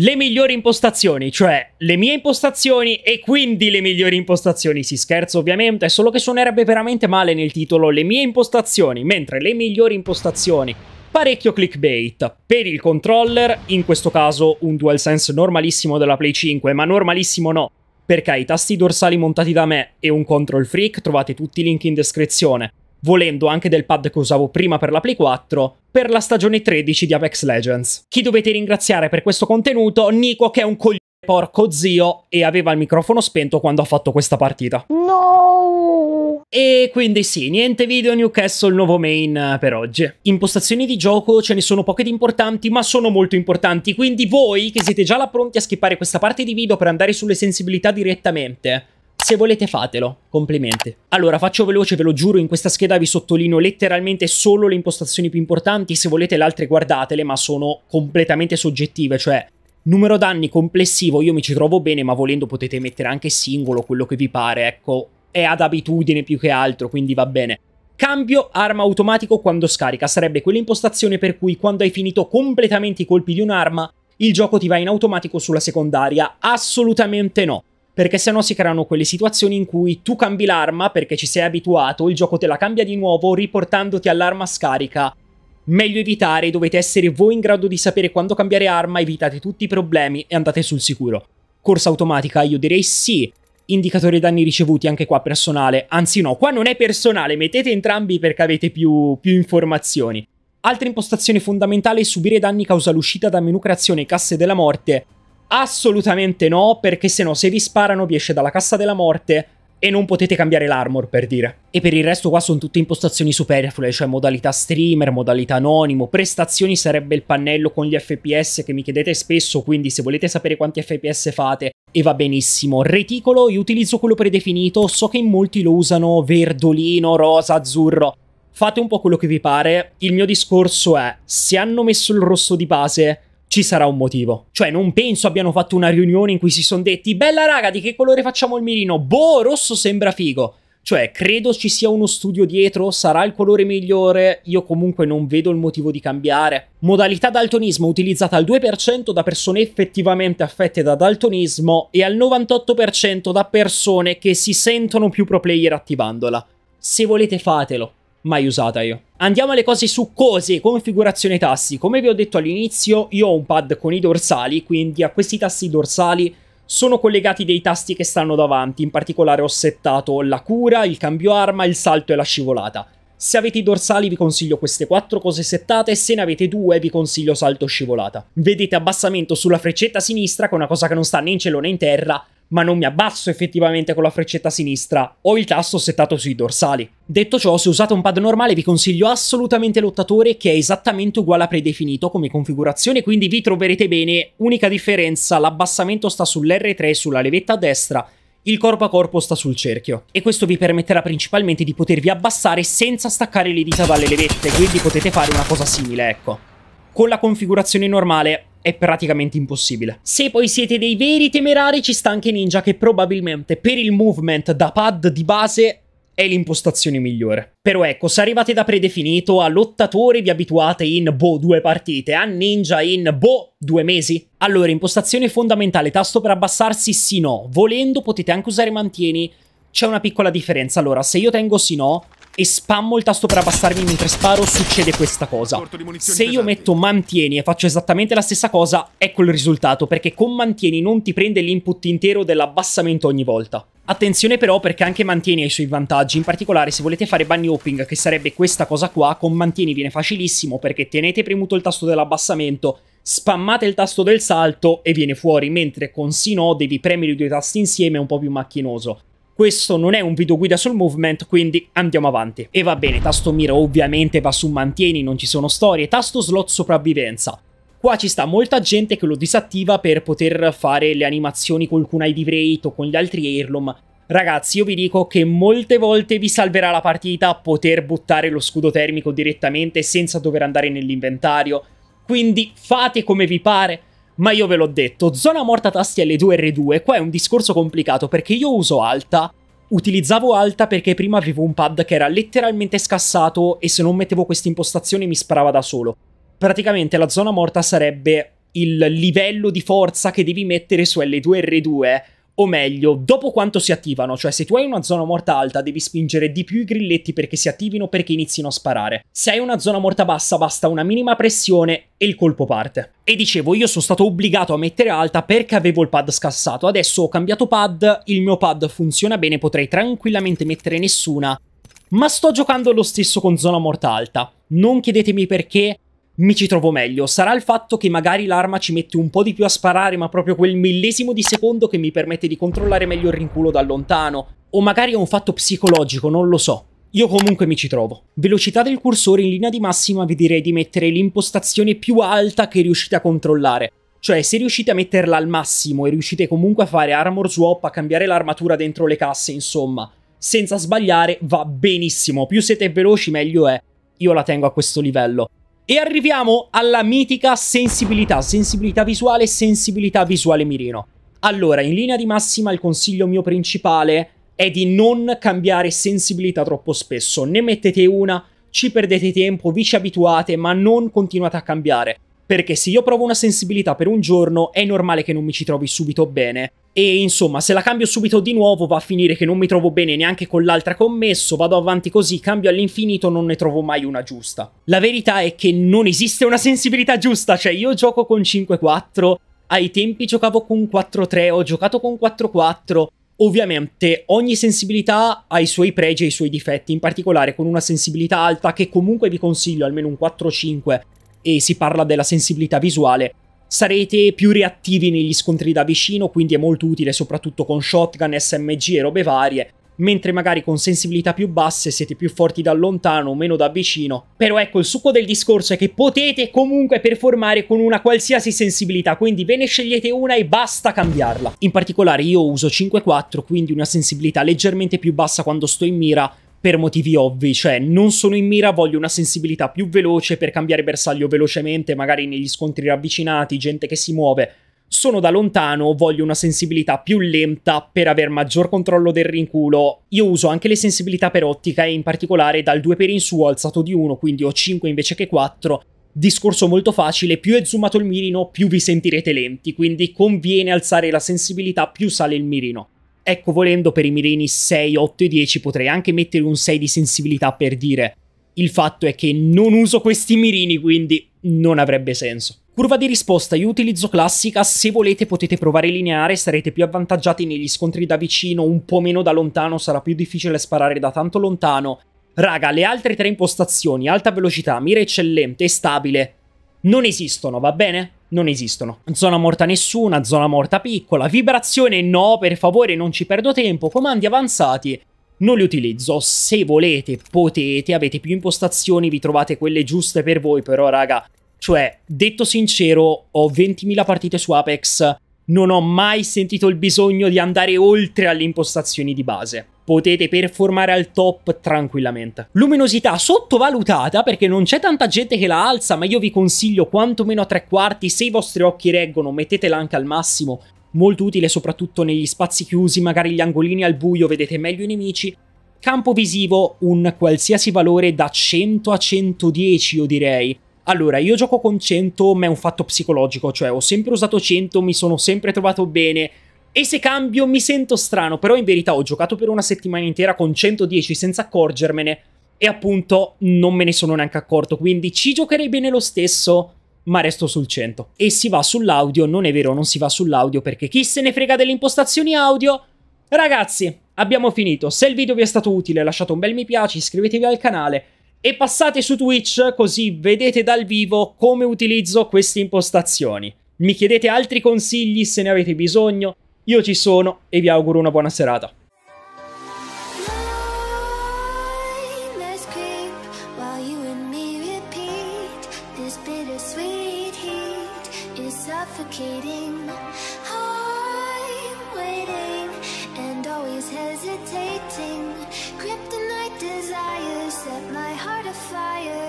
le migliori impostazioni, cioè le mie impostazioni e quindi le migliori impostazioni. Si scherza ovviamente, solo che suonerebbe veramente male nel titolo le mie impostazioni, mentre le migliori impostazioni. Parecchio clickbait. Per il controller, in questo caso un DualSense normalissimo della Play 5, ma normalissimo no, perché i tasti dorsali montati da me e un control freak trovate tutti i link in descrizione volendo anche del pad che usavo prima per la Play 4, per la stagione 13 di Apex Legends. Chi dovete ringraziare per questo contenuto? Nico che è un coglione porco zio e aveva il microfono spento quando ha fatto questa partita. No! E quindi sì, niente video Newcastle nuovo main per oggi. Impostazioni di gioco ce ne sono poche di importanti, ma sono molto importanti, quindi voi che siete già là pronti a skippare questa parte di video per andare sulle sensibilità direttamente, se volete fatelo, complimenti. Allora faccio veloce, ve lo giuro, in questa scheda vi sottolineo letteralmente solo le impostazioni più importanti, se volete le altre guardatele, ma sono completamente soggettive, cioè numero danni complessivo io mi ci trovo bene, ma volendo potete mettere anche singolo, quello che vi pare, ecco, è ad abitudine più che altro, quindi va bene. Cambio arma automatico quando scarica, sarebbe quell'impostazione per cui quando hai finito completamente i colpi di un'arma, il gioco ti va in automatico sulla secondaria, assolutamente no perché sennò si creano quelle situazioni in cui tu cambi l'arma perché ci sei abituato, il gioco te la cambia di nuovo riportandoti all'arma scarica. Meglio evitare, dovete essere voi in grado di sapere quando cambiare arma, evitate tutti i problemi e andate sul sicuro. Corsa automatica io direi sì, indicatore danni ricevuti anche qua personale, anzi no, qua non è personale, mettete entrambi perché avete più, più informazioni. Altra impostazione fondamentale subire danni causa l'uscita da menu creazione casse della morte Assolutamente no, perché se no se vi sparano vi esce dalla cassa della morte e non potete cambiare l'armor per dire. E per il resto qua sono tutte impostazioni superflue, cioè modalità streamer, modalità anonimo, prestazioni sarebbe il pannello con gli FPS che mi chiedete spesso, quindi se volete sapere quanti FPS fate e va benissimo. Reticolo, io utilizzo quello predefinito, so che in molti lo usano verdolino, rosa, azzurro. Fate un po' quello che vi pare, il mio discorso è, se hanno messo il rosso di base, ci sarà un motivo. Cioè, non penso abbiano fatto una riunione in cui si sono detti: Bella raga, di che colore facciamo il mirino? Boh, rosso sembra figo. Cioè, credo ci sia uno studio dietro, sarà il colore migliore, io comunque non vedo il motivo di cambiare. Modalità daltonismo utilizzata al 2% da persone effettivamente affette da daltonismo e al 98% da persone che si sentono più pro player attivandola. Se volete fatelo, mai usata io. Andiamo alle cose su succose, configurazione tasti. Come vi ho detto all'inizio, io ho un pad con i dorsali, quindi a questi tasti dorsali sono collegati dei tasti che stanno davanti, in particolare ho settato la cura, il cambio arma, il salto e la scivolata. Se avete i dorsali vi consiglio queste quattro cose settate, se ne avete due vi consiglio salto e scivolata. Vedete abbassamento sulla freccetta sinistra, che è una cosa che non sta né in cielo né in terra, ma non mi abbasso effettivamente con la freccetta sinistra, ho il tasto settato sui dorsali. Detto ciò, se usate un pad normale vi consiglio assolutamente l'ottatore che è esattamente uguale a predefinito come configurazione, quindi vi troverete bene, unica differenza l'abbassamento sta sull'R3 sulla levetta a destra, il corpo a corpo sta sul cerchio e questo vi permetterà principalmente di potervi abbassare senza staccare le dita dalle levette, quindi potete fare una cosa simile, ecco. Con la configurazione normale è praticamente impossibile. Se poi siete dei veri temerari ci sta anche Ninja che probabilmente per il movement da pad di base è l'impostazione migliore. Però ecco, se arrivate da predefinito, a lottatore vi abituate in boh due partite, a ninja in boh due mesi. Allora, impostazione fondamentale, tasto per abbassarsi sì no, volendo potete anche usare mantieni, c'è una piccola differenza. Allora, se io tengo sì no, e spammo il tasto per abbassarmi mentre sparo, succede questa cosa. Se io metto mantieni e faccio esattamente la stessa cosa, ecco il risultato, perché con mantieni non ti prende l'input intero dell'abbassamento ogni volta. Attenzione però perché anche mantieni ha i suoi vantaggi, in particolare se volete fare bunny hopping, che sarebbe questa cosa qua, con mantieni viene facilissimo perché tenete premuto il tasto dell'abbassamento, spammate il tasto del salto e viene fuori, mentre con Sino devi premere i due tasti insieme è un po' più macchinoso questo non è un video guida sul movement, quindi andiamo avanti. E va bene, tasto mira ovviamente va su mantieni, non ci sono storie, tasto slot sopravvivenza. Qua ci sta molta gente che lo disattiva per poter fare le animazioni col kunai di Wraith o con gli altri Heirloom. Ragazzi, io vi dico che molte volte vi salverà la partita poter buttare lo scudo termico direttamente senza dover andare nell'inventario. Quindi fate come vi pare, ma io ve l'ho detto, zona morta tasti L2R2, qua è un discorso complicato perché io uso alta, Utilizzavo alta perché prima avevo un pad che era letteralmente scassato e se non mettevo questa impostazione mi sparava da solo. Praticamente la zona morta sarebbe il livello di forza che devi mettere su L2R2 o meglio, dopo quanto si attivano, cioè se tu hai una zona morta alta devi spingere di più i grilletti perché si attivino perché inizino a sparare. Se hai una zona morta bassa basta una minima pressione e il colpo parte. E dicevo, io sono stato obbligato a mettere alta perché avevo il pad scassato, adesso ho cambiato pad, il mio pad funziona bene, potrei tranquillamente mettere nessuna, ma sto giocando lo stesso con zona morta alta. Non chiedetemi perché, mi ci trovo meglio. Sarà il fatto che magari l'arma ci mette un po' di più a sparare, ma proprio quel millesimo di secondo che mi permette di controllare meglio il rinculo da lontano. O magari è un fatto psicologico, non lo so. Io comunque mi ci trovo. Velocità del cursore in linea di massima vi direi di mettere l'impostazione più alta che riuscite a controllare. Cioè, se riuscite a metterla al massimo e riuscite comunque a fare armor swap, a cambiare l'armatura dentro le casse, insomma, senza sbagliare, va benissimo. Più siete veloci, meglio è. Io la tengo a questo livello. E arriviamo alla mitica sensibilità, sensibilità visuale, sensibilità visuale mirino. Allora, in linea di massima il consiglio mio principale è di non cambiare sensibilità troppo spesso. Ne mettete una, ci perdete tempo, vi ci abituate, ma non continuate a cambiare. Perché se io provo una sensibilità per un giorno, è normale che non mi ci trovi subito bene. E insomma, se la cambio subito di nuovo, va a finire che non mi trovo bene neanche con l'altra commesso, vado avanti così, cambio all'infinito, non ne trovo mai una giusta. La verità è che non esiste una sensibilità giusta, cioè io gioco con 5-4, ai tempi giocavo con 4-3, ho giocato con 4-4. Ovviamente ogni sensibilità ha i suoi pregi e i suoi difetti, in particolare con una sensibilità alta che comunque vi consiglio, almeno un 4-5, e si parla della sensibilità visuale. Sarete più reattivi negli scontri da vicino, quindi è molto utile soprattutto con shotgun, SMG e robe varie, mentre magari con sensibilità più basse siete più forti da lontano o meno da vicino. Però ecco, il succo del discorso è che potete comunque performare con una qualsiasi sensibilità, quindi ve ne scegliete una e basta cambiarla. In particolare io uso 5-4, quindi una sensibilità leggermente più bassa quando sto in mira, per motivi ovvi, cioè non sono in mira, voglio una sensibilità più veloce per cambiare bersaglio velocemente, magari negli scontri ravvicinati, gente che si muove. Sono da lontano, voglio una sensibilità più lenta per avere maggior controllo del rinculo. Io uso anche le sensibilità per ottica e in particolare dal 2 per in su ho alzato di 1, quindi ho 5 invece che 4. Discorso molto facile, più è zoomato il mirino, più vi sentirete lenti, quindi conviene alzare la sensibilità, più sale il mirino. Ecco, volendo per i mirini 6, 8 e 10 potrei anche mettere un 6 di sensibilità per dire. Il fatto è che non uso questi mirini, quindi non avrebbe senso. Curva di risposta io utilizzo classica, se volete potete provare lineare, sarete più avvantaggiati negli scontri da vicino, un po' meno da lontano, sarà più difficile sparare da tanto lontano. Raga, le altre tre impostazioni, alta velocità, mira eccellente e stabile, non esistono, va bene? non esistono. Zona morta nessuna, zona morta piccola, vibrazione no, per favore non ci perdo tempo, comandi avanzati non li utilizzo, se volete potete, avete più impostazioni, vi trovate quelle giuste per voi, però raga, cioè, detto sincero, ho 20.000 partite su Apex, non ho mai sentito il bisogno di andare oltre alle impostazioni di base potete performare al top tranquillamente. Luminosità sottovalutata perché non c'è tanta gente che la alza, ma io vi consiglio quantomeno a tre quarti, se i vostri occhi reggono mettetela anche al massimo, molto utile soprattutto negli spazi chiusi, magari gli angolini al buio, vedete meglio i nemici. Campo visivo, un qualsiasi valore da 100 a 110 io direi. Allora, io gioco con 100, ma è un fatto psicologico, cioè ho sempre usato 100, mi sono sempre trovato bene, e se cambio mi sento strano, però in verità ho giocato per una settimana intera con 110 senza accorgermene e appunto non me ne sono neanche accorto, quindi ci giocherei bene lo stesso, ma resto sul 100. E si va sull'audio, non è vero, non si va sull'audio perché chi se ne frega delle impostazioni audio? Ragazzi, abbiamo finito. Se il video vi è stato utile lasciate un bel mi piace, iscrivetevi al canale e passate su Twitch così vedete dal vivo come utilizzo queste impostazioni. Mi chiedete altri consigli se ne avete bisogno, io ci sono e vi auguro una buona serata. desires set my heart afire